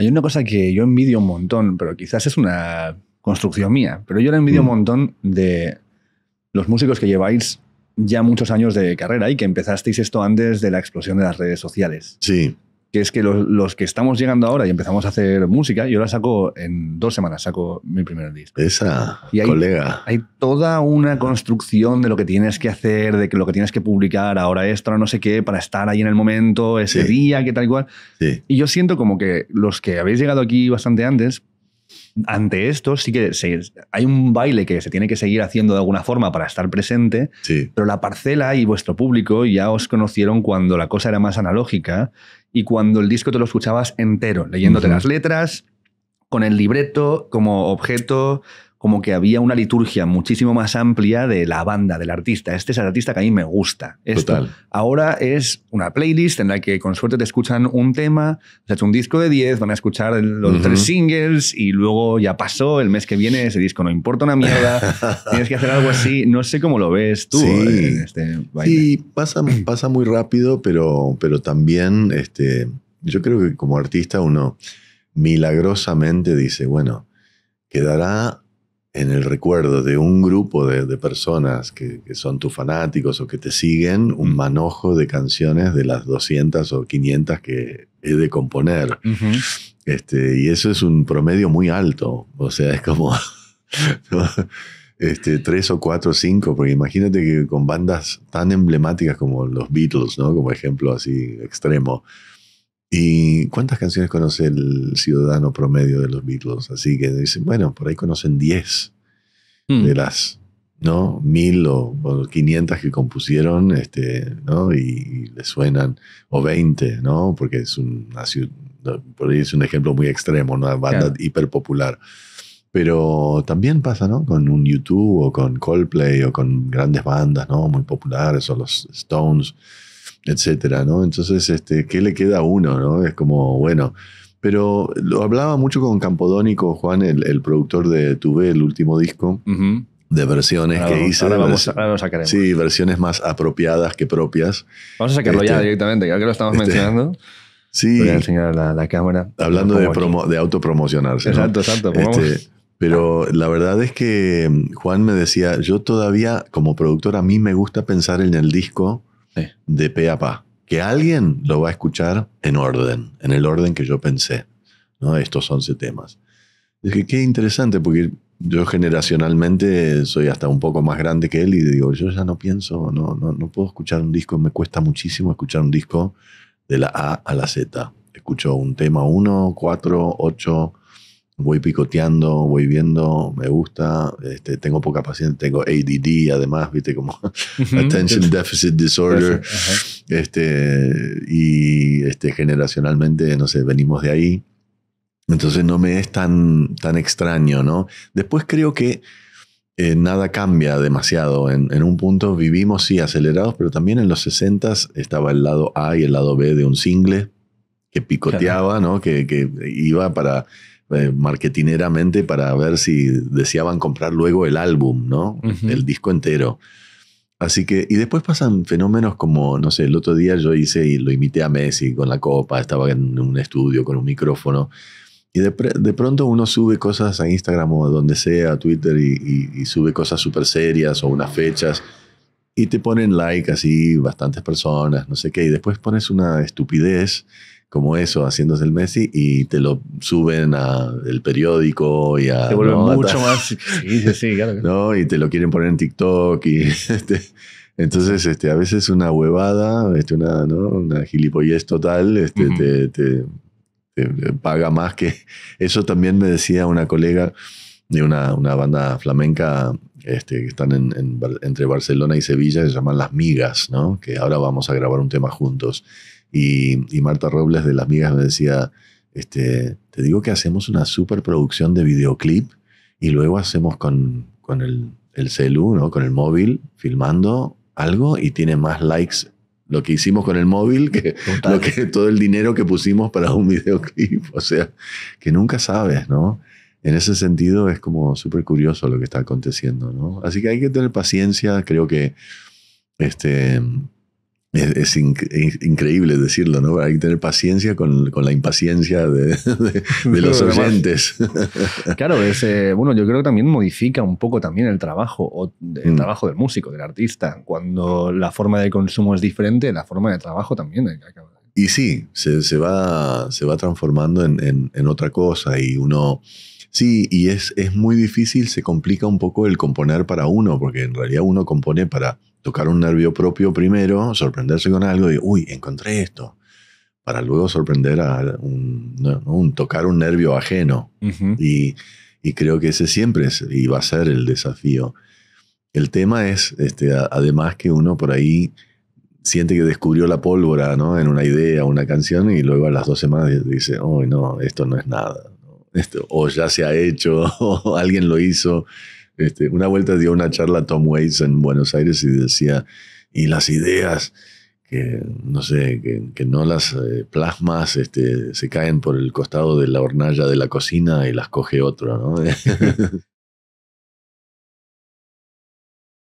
Hay una cosa que yo envidio un montón, pero quizás es una construcción mía, pero yo la envidio mm. un montón de los músicos que lleváis ya muchos años de carrera y que empezasteis esto antes de la explosión de las redes sociales. Sí que es que los, que estamos llegando ahora y empezamos a hacer música, yo la saco en dos semanas, saco mi primer disco. Esa, y hay, colega. Hay toda una construcción de lo que tienes que hacer, de que lo que tienes que publicar, ahora esto, no sé qué, para estar ahí en el momento, ese día, que tal igual. cual. Y yo siento como que los que habéis llegado aquí bastante antes, ante esto sí que hay un baile que se tiene que seguir haciendo de alguna forma para estar presente, pero la parcela y vuestro público ya os conocieron cuando la cosa era más analógica y cuando el disco te lo escuchabas entero, leyéndote las letras, con el libreto como objeto como que había una liturgia muchísimo más amplia de la banda, del artista. Este es el artista que a mí me gusta. Esto Ahora es una playlist en la que con suerte te escuchan un tema, se ha hecho un disco de 10, van a escuchar los tres singles y luego ya pasó, el mes que viene ese disco no importa una mierda, tienes que hacer algo así. No sé cómo lo ves tú. Sí, eh, este pasa, muy rápido, pero, pero también este, yo creo que como artista uno milagrosamente dice, bueno, quedará en el recuerdo de un grupo de, personas que, son tus fanáticos o que te siguen un mm. manojo de canciones de las 200 o 500 que he de componer. este, y eso es un promedio muy alto. O sea, es como este, tres o cuatro o cinco, porque imagínate que con bandas tan emblemáticas como los Beatles, ¿no? como ejemplo así extremo ¿Y cuántas canciones conoce el ciudadano promedio de los Beatles? Así que dicen, bueno, por ahí conocen 10 hmm. de las ¿no? mil o, 500 que compusieron este, ¿no? y, les le suenan, o 20, ¿no? porque es un, por ahí es un ejemplo muy extremo, una banda hiperpopular. Pero también pasa, ¿no? Con un YouTube o con Coldplay o con grandes bandas, ¿no? Muy populares o los Stones etcétera, ¿no? Entonces, este, ¿qué le queda a uno, no? Es como, bueno, pero lo hablaba mucho con Campodónico, Juan, el, productor de Tuve, el último disco. De versiones que hice. Ahora Sí, versiones más apropiadas que propias. Vamos a sacarlo ya este, directamente, creo que lo estamos este, mencionando. Sí. Voy a enseñar la, la cámara. Hablando de, autopromocionarse. Exacto, exacto. Pues este, pero la verdad es que mm, Juan me decía, yo todavía como productor a mí me gusta pensar en el disco de pe a pa. Que alguien lo va a escuchar en orden, en el orden que yo pensé, ¿no? Estos 11 temas. Es que qué interesante, porque yo generacionalmente soy hasta un poco más grande que él y digo, yo ya no pienso, no, no, no puedo escuchar un disco, me cuesta muchísimo escuchar un disco de la A a la Z. Escucho un tema 1, 4, 8, voy picoteando, voy viendo, me gusta, este, tengo poca paciencia, tengo ADD además, viste como Attention Deficit Disorder, este, y este, generacionalmente, no sé, venimos de ahí, entonces no me es tan, tan extraño, ¿no? Después creo que eh, nada cambia demasiado, en, un punto vivimos, sí, acelerados, pero también en los 60 s estaba el lado A y el lado B de un single que picoteaba, ¿no? Que, que iba para marketingeramente eh, marketineramente para ver si deseaban comprar luego el álbum, ¿no? El disco entero. Así que, y después pasan fenómenos como, no sé, el otro día yo hice y lo imité a Messi con la copa, estaba en un estudio con un micrófono. Y de, pronto uno sube cosas a Instagram o donde sea, a Twitter, y, sube cosas súper serias o unas fechas, y te ponen like así bastantes personas, no sé qué, y después pones una estupidez como eso, haciéndose el Messi y te lo suben al periódico y a... Te vuelven mucho más... Y te lo quieren poner en TikTok y... Este, entonces, este, a veces una huevada, este, una, ¿no? una gilipollez total, este, te, te, paga más que... Eso también me decía una colega de una, una banda flamenca este, que están entre Barcelona y Sevilla, se llaman Las Migas, ¿no? que ahora vamos a grabar un tema juntos. Y, Marta Robles de Las Migas me decía, este, te digo que hacemos una superproducción de videoclip y luego hacemos con, el, el celu, ¿no? con el móvil, filmando algo y tiene más likes lo que hicimos con el móvil que, que todo el dinero que pusimos para un videoclip. O sea, que nunca sabes, ¿no? En ese sentido es como súper curioso lo que está aconteciendo, ¿no? Así que hay que tener paciencia, creo que este, es, increíble decirlo, ¿no? Hay que tener paciencia con, la impaciencia de, de, los oyentes. claro, es, eh, bueno, yo creo que también modifica un poco también el trabajo, o mm. trabajo del músico, del artista. Cuando la forma de consumo es diferente, la forma de trabajo también Y sí, se, va, se va transformando en otra cosa y uno Sí, y es, es muy difícil, se complica un poco el componer para uno, porque en realidad uno compone para tocar un nervio propio primero, sorprenderse con algo y, uy, encontré esto, para luego sorprender a un, tocar un nervio ajeno. y, creo que ese siempre es, y va a ser el desafío. El tema es, este, además que uno por ahí siente que descubrió la pólvora ¿no? en una idea, una canción, y luego a las dos semanas dice, uy, no, esto no es nada. Este, o ya se ha hecho, o alguien lo hizo. Este, una vuelta dio una charla a Tom Waits en Buenos Aires y decía, y las ideas que, no sé, que, no las eh, plasmas, este, se caen por el costado de la hornalla de la cocina y las coge otro,